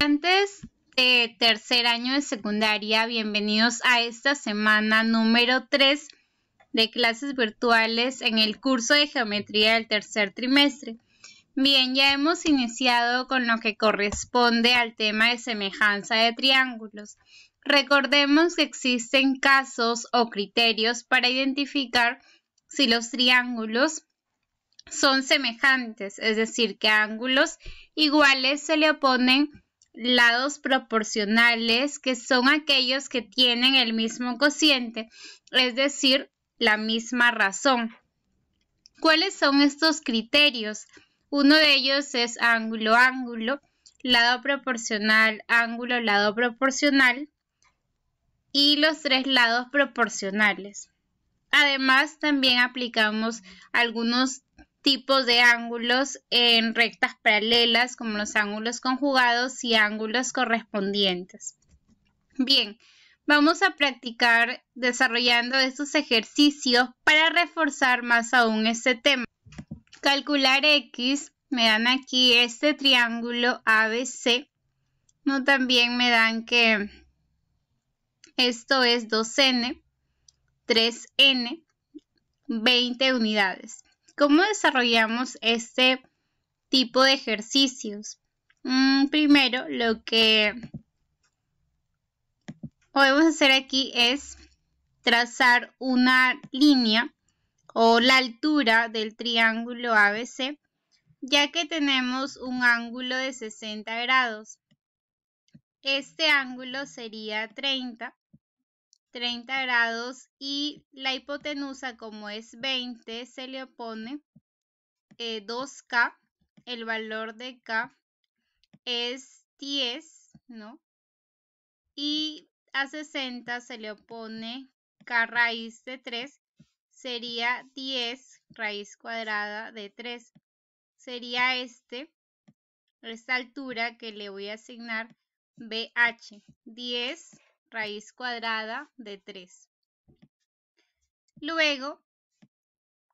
Antes de tercer año de secundaria, bienvenidos a esta semana número 3 de clases virtuales en el curso de geometría del tercer trimestre. Bien, ya hemos iniciado con lo que corresponde al tema de semejanza de triángulos. Recordemos que existen casos o criterios para identificar si los triángulos son semejantes, es decir, que ángulos iguales se le oponen lados proporcionales, que son aquellos que tienen el mismo cociente, es decir, la misma razón. ¿Cuáles son estos criterios? Uno de ellos es ángulo-ángulo, lado proporcional, ángulo, lado proporcional y los tres lados proporcionales. Además, también aplicamos algunos tipos de ángulos en rectas paralelas como los ángulos conjugados y ángulos correspondientes. Bien, vamos a practicar desarrollando estos ejercicios para reforzar más aún este tema. Calcular X, me dan aquí este triángulo ABC, no también me dan que esto es 2n, 3n, 20 unidades. ¿Cómo desarrollamos este tipo de ejercicios? Mm, primero, lo que podemos hacer aquí es trazar una línea o la altura del triángulo ABC, ya que tenemos un ángulo de 60 grados. Este ángulo sería 30 30 grados y la hipotenusa como es 20 se le opone 2K, eh, el valor de K es 10, ¿no? Y a 60 se le opone K raíz de 3, sería 10 raíz cuadrada de 3. Sería este, esta altura que le voy a asignar BH, 10 raíz cuadrada de 3. Luego,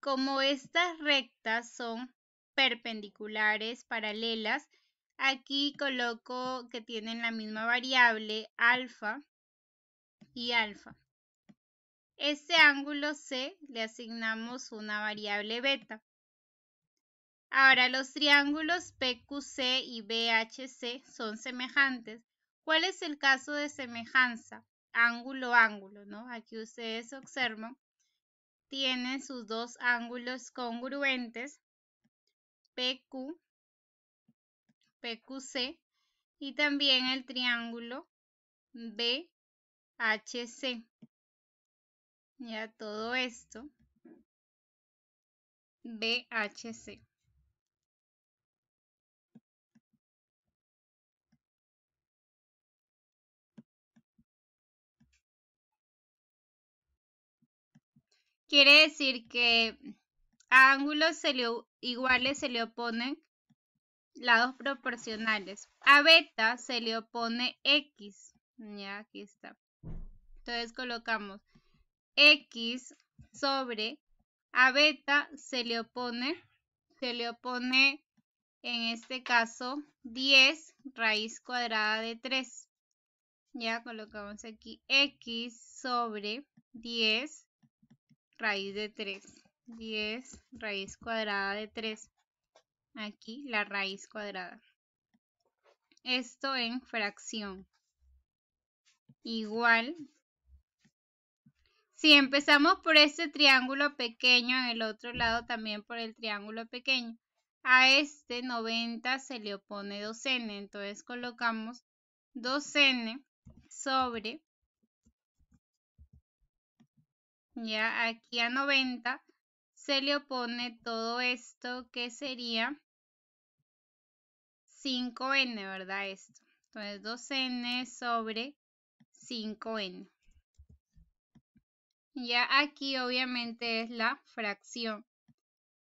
como estas rectas son perpendiculares, paralelas, aquí coloco que tienen la misma variable alfa y alfa. Este ángulo C le asignamos una variable beta. Ahora los triángulos PQC y BHC son semejantes, ¿Cuál es el caso de semejanza? Ángulo, ángulo, ¿no? Aquí ustedes observan, tiene sus dos ángulos congruentes, PQ, PQC, y también el triángulo BHC. Ya todo esto, BHC. Quiere decir que a ángulos iguales se le oponen lados proporcionales. A beta se le opone X. Ya, aquí está. Entonces colocamos X sobre a beta se le opone, se le opone en este caso 10 raíz cuadrada de 3. Ya colocamos aquí X sobre 10 raíz de 3. 10 raíz cuadrada de 3. Aquí la raíz cuadrada. Esto en fracción. Igual. Si empezamos por este triángulo pequeño, en el otro lado también por el triángulo pequeño. A este 90 se le opone 2n, entonces colocamos 2n sobre ya aquí a 90 se le opone todo esto que sería 5n, ¿verdad? Esto. Entonces 2n sobre 5n. Ya aquí obviamente es la fracción.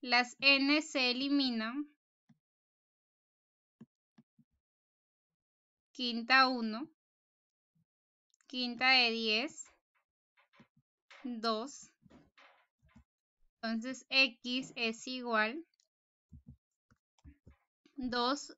Las n se eliminan. Quinta 1. Quinta de 10 2. Entonces x es igual 2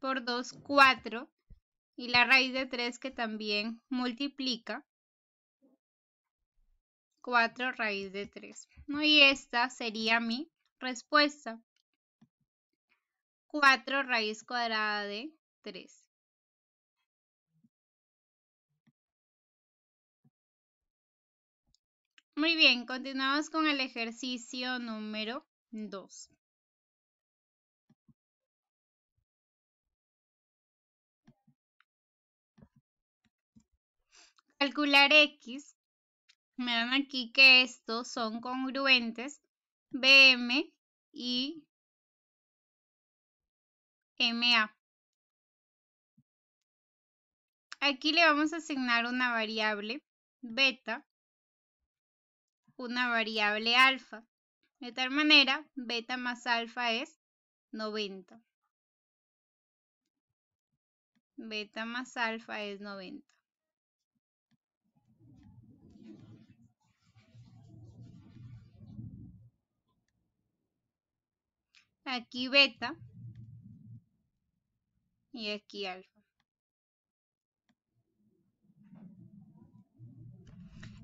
por 2, 4. Y la raíz de 3 que también multiplica. 4 raíz de 3. ¿no? Y esta sería mi respuesta. 4 raíz cuadrada de 3. Muy bien, continuamos con el ejercicio número 2. Calcular X. Me dan aquí que estos son congruentes BM y MA. Aquí le vamos a asignar una variable beta una variable alfa. De tal manera, beta más alfa es 90. Beta más alfa es 90. Aquí beta y aquí alfa.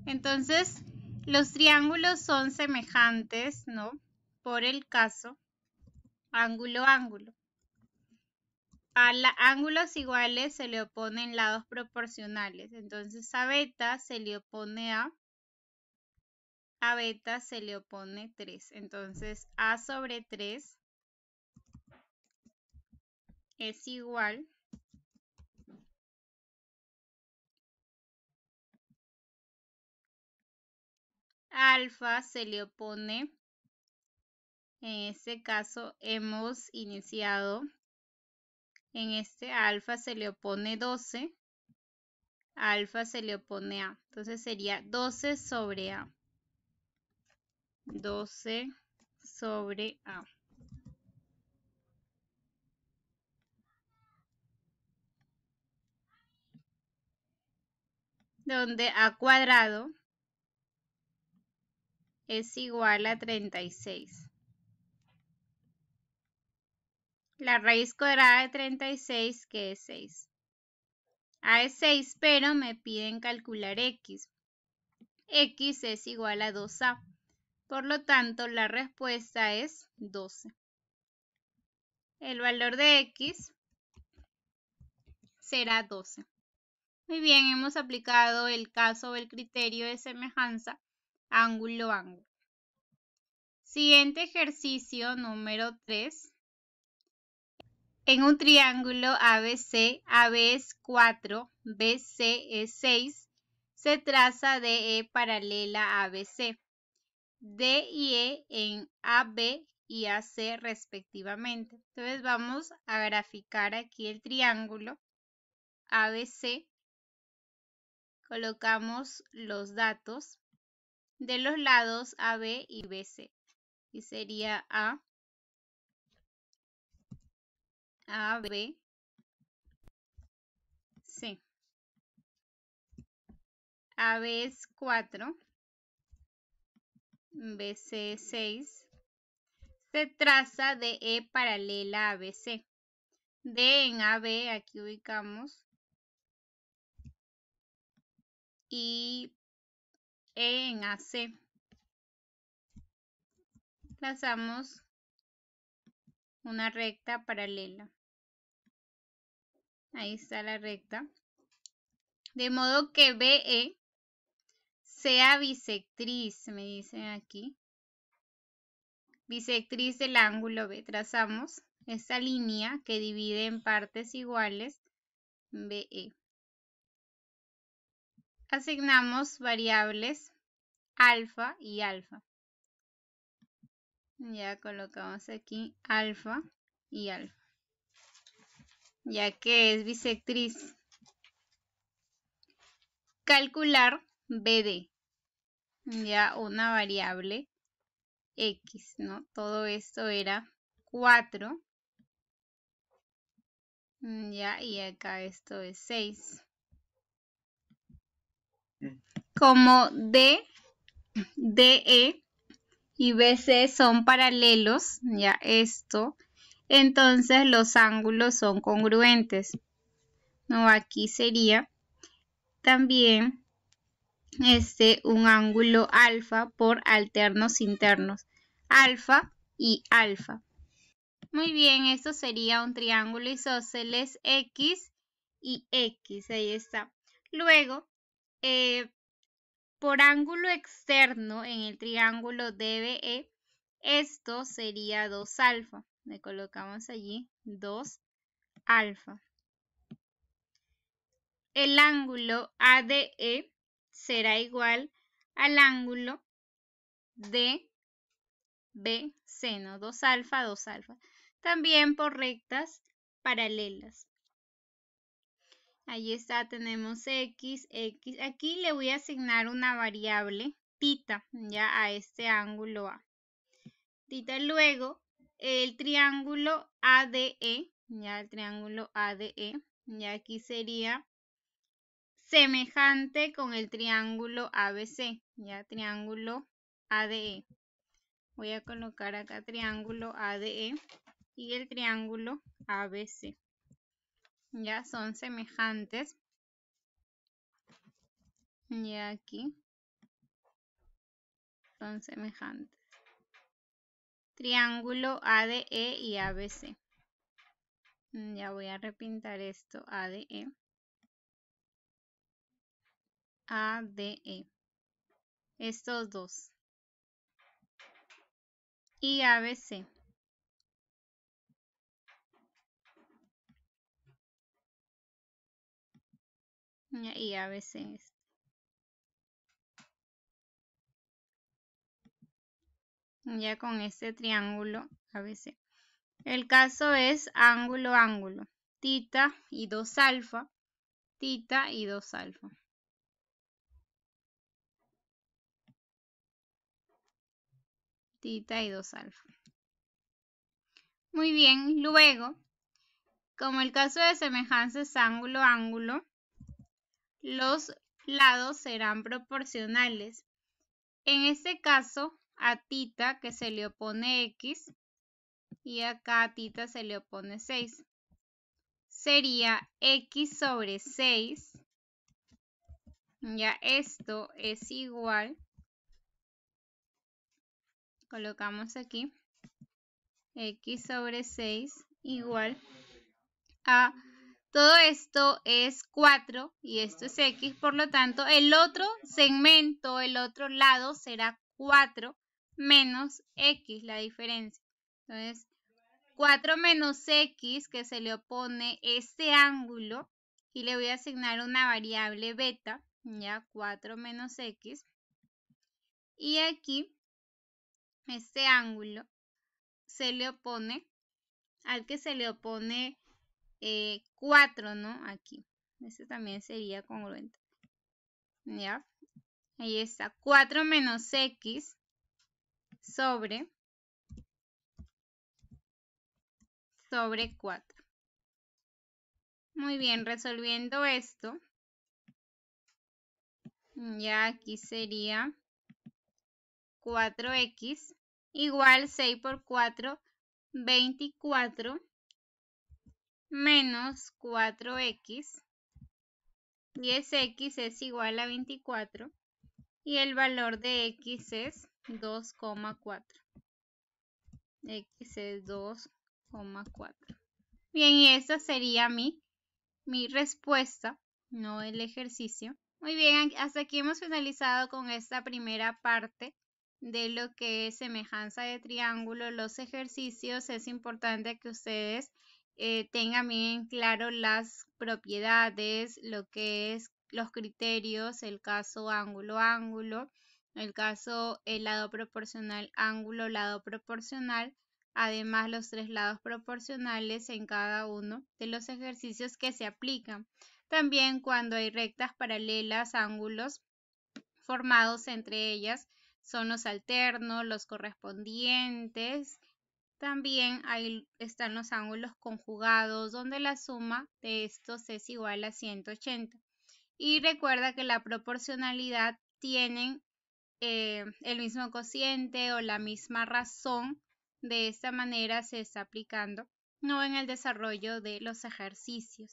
Entonces, los triángulos son semejantes, ¿no? Por el caso ángulo-ángulo. A ángulos iguales se le oponen lados proporcionales. Entonces a beta se le opone a, a beta se le opone 3. Entonces A sobre 3 es igual alfa se le opone. En este caso hemos iniciado. En este alfa se le opone 12. Alfa se le opone A. Entonces sería 12 sobre A. 12 sobre A. Donde A cuadrado es igual a 36. La raíz cuadrada de 36, que es 6. A es 6, pero me piden calcular x. x es igual a 2a. Por lo tanto, la respuesta es 12. El valor de x será 12. Muy bien, hemos aplicado el caso o el criterio de semejanza ángulo ángulo. Siguiente ejercicio número 3. En un triángulo ABC, AB es 4, BC es 6, se traza DE e paralela a ABC, D y E en AB y AC respectivamente. Entonces vamos a graficar aquí el triángulo ABC. Colocamos los datos de los lados AB y BC. Y sería A, AB, C. AB es 4, BC 6. Se traza de E paralela a BC. D en AB, aquí ubicamos. Y en AC. Trazamos una recta paralela. Ahí está la recta. De modo que BE sea bisectriz, me dicen aquí. Bisectriz del ángulo B. Trazamos esta línea que divide en partes iguales BE asignamos variables alfa y alfa. Ya colocamos aquí alfa y alfa. Ya que es bisectriz. Calcular BD. Ya una variable X, ¿no? Todo esto era 4. Ya, y acá esto es 6 como D, DE y BC son paralelos, ya esto, entonces los ángulos son congruentes. No, aquí sería también este un ángulo alfa por alternos internos, alfa y alfa. Muy bien, esto sería un triángulo isósceles X y X, ahí está. Luego eh, por ángulo externo en el triángulo DBE, e, esto sería 2 alfa. Le colocamos allí 2 alfa. El ángulo ADE e será igual al ángulo DB seno 2 alfa, 2 alfa. También por rectas paralelas. Ahí está, tenemos x, x. Aquí le voy a asignar una variable tita, ya a este ángulo A. Tita luego el triángulo ADE, ya el triángulo ADE, ya aquí sería semejante con el triángulo ABC, ya triángulo ADE. Voy a colocar acá triángulo ADE y el triángulo ABC ya son semejantes Y aquí son semejantes triángulo ADE y ABC mm, ya voy a repintar esto ADE ADE estos dos y ABC y a veces ya con este triángulo ABC. El caso es ángulo, ángulo, tita y 2 alfa, tita y 2 alfa. Tita y 2 alfa. Muy bien, luego, como el caso de semejanza es ángulo, ángulo, los lados serán proporcionales. En este caso, a tita que se le opone x y acá a tita se le opone 6. Sería x sobre 6. Ya esto es igual. Colocamos aquí. x sobre 6 igual a todo esto es 4 y esto es X, por lo tanto el otro segmento, el otro lado será 4 menos X, la diferencia. Entonces, 4 menos X que se le opone este ángulo y le voy a asignar una variable beta, ya 4 menos X. Y aquí, este ángulo se le opone al que se le opone eh, 4, ¿no? Aquí. Eso este también sería congruente. ¿Ya? Ahí está. 4 menos x sobre sobre 4. Muy bien, resolviendo esto. Ya aquí sería 4x igual 6 por 4, 24 menos 4x. 10x es igual a 24 y el valor de x es 2,4. x es 2,4. Bien, y esta sería mi, mi respuesta, no el ejercicio. Muy bien, hasta aquí hemos finalizado con esta primera parte de lo que es semejanza de triángulo. Los ejercicios es importante que ustedes eh, tengan bien claro las propiedades, lo que es los criterios, el caso ángulo-ángulo, el caso el lado proporcional ángulo-lado proporcional, además los tres lados proporcionales en cada uno de los ejercicios que se aplican. También cuando hay rectas paralelas, ángulos formados entre ellas, son los alternos, los correspondientes, también ahí están los ángulos conjugados donde la suma de estos es igual a 180. Y recuerda que la proporcionalidad tienen eh, el mismo cociente o la misma razón. De esta manera se está aplicando, no en el desarrollo de los ejercicios.